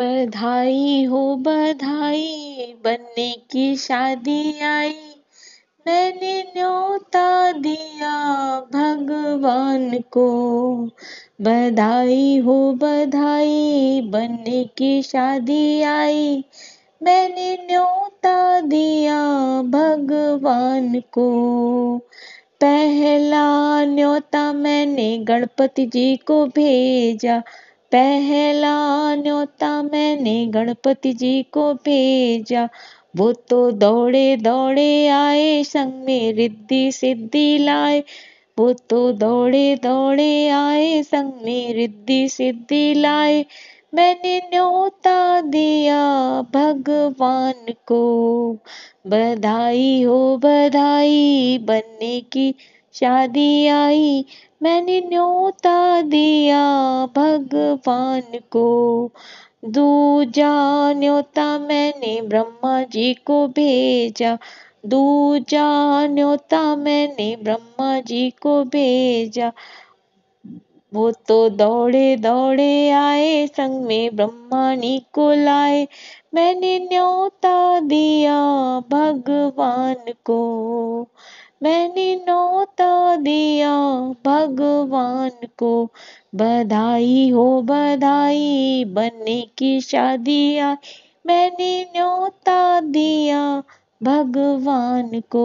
बधाई हो बधाई बनने की शादी आई मैंने न्योता दिया भगवान को बधाई हो बधाई बनने की शादी आई मैंने न्योता दिया भगवान को पहला न्योता मैंने गणपति जी को भेजा पहला न्योता मैंने गणपति जी को भेजा वो तो दौड़े दौड़े आए संग में रिद्धि सिद्धि लाए वो तो दौड़े दौड़े आए संग में रिद्धि सिद्धि लाए मैंने न्योता दिया भगवान को बधाई हो बधाई बनने की शादी आई मैंने न्योता दिया भगवान को दूजा न्योता मैंने ब्रह्मा जी को भेजा दूजा न्योता मैंने ब्रह्मा जी को भेजा वो तो दौड़े दौड़े आए संग में जी को लाए मैंने न्योता दिया भगवान को मैंने नौता दिया भगवान को बधाई हो बधाई बनने की शादी आई मैंने न्योता दिया भगवान को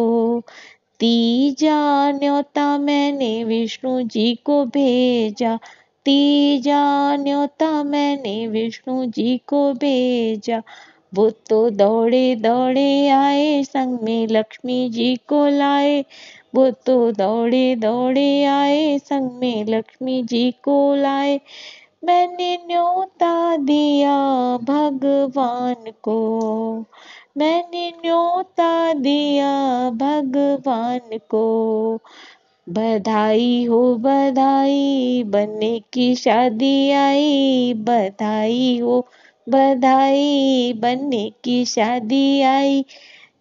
तीजा न्योता मैंने विष्णु जी को भेजा तीजा न्योता मैंने विष्णु जी को भेजा वो तो दौड़े दौड़े आए संग में लक्ष्मी जी को लाए वो तो दौड़े दौड़े आए संग में लक्ष्मी जी को लाए मैंने न्योता दिया भगवान को मैंने न्योता दिया भगवान को बधाई हो बधाई बनने की शादी आई बधाई हो बधाई बनने की शादी आई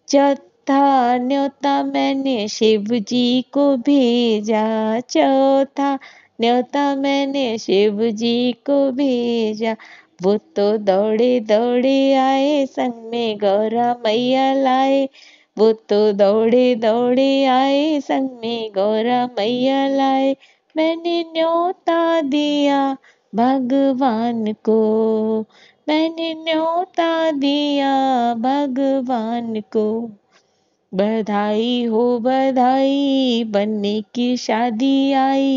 चौथा न्योता मैंने शिव जी को भेजा चौथा न्योता मैंने शिव जी को भेजा वो तो दौड़े दौड़े आए संग में गौरा मैया लाए वो तो दौड़े दौड़े आए संग में गौरा मैया लाए मैंने न्योता दिया भगवान को मैंने न्योता दिया भगवान को बधाई हो बधाई बनने की शादी आई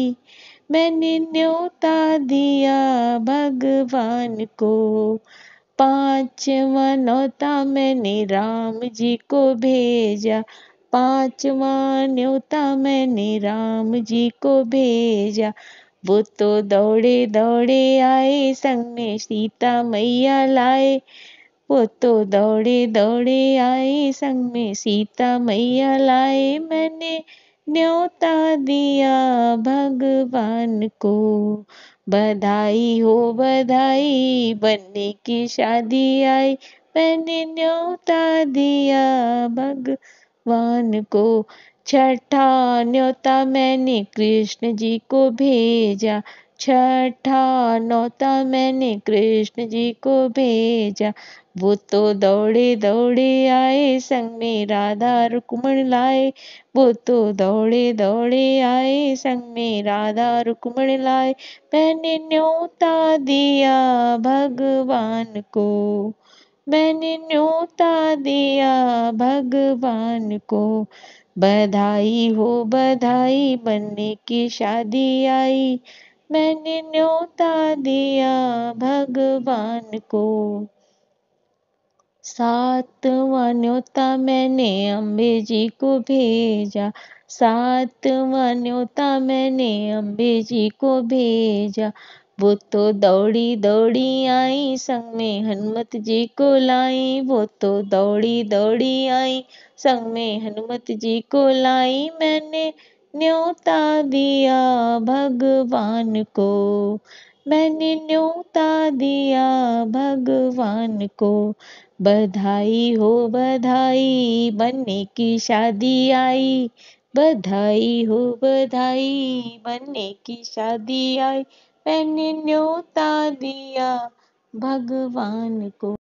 मैंने न्योता दिया भगवान को पांचवा न्योता मैंने राम जी को भेजा पांचवा न्योता मैंने राम जी को भेजा वो तो दौड़े दौड़े आए संग में सीता मैया लाए वो तो दौड़े दौड़े आए संग में सीता मैया लाए मैंने न्योता दिया भगवान को बधाई हो बधाई बनने की शादी आई मैंने न्योता दिया भगवान को छठा न्योता मैंने कृष्ण जी को भेजा छठा नौता मैंने कृष्ण जी को भेजा वो तो दौड़े दौड़े आए संग में राधा रुकमण लाए वो तो दौड़े दौड़े आए संग में राधा रुकमण लाए मैंने न्योता दिया भगवान को मैंने न्योता दिया भगवान को बधाई हो बधाई बनने की शादी आई मैंने न्योता दिया भगवान को सातवा न्योता मैंने अम्बे जी को भेजा सातवा न्योता मैंने अम्बे जी को भेजा वो तो दौड़ी दौड़ी आई संग में हनुमत जी को लाई वो तो दौड़ी दौड़ी आई संग में हनुमत जी को लाई मैंने न्योता दिया भगवान को मैंने न्योता दिया भगवान को बधाई हो बधाई बनने की शादी आई बधाई हो बधाई बनने की शादी आई मैंने न्योता दिया भगवान को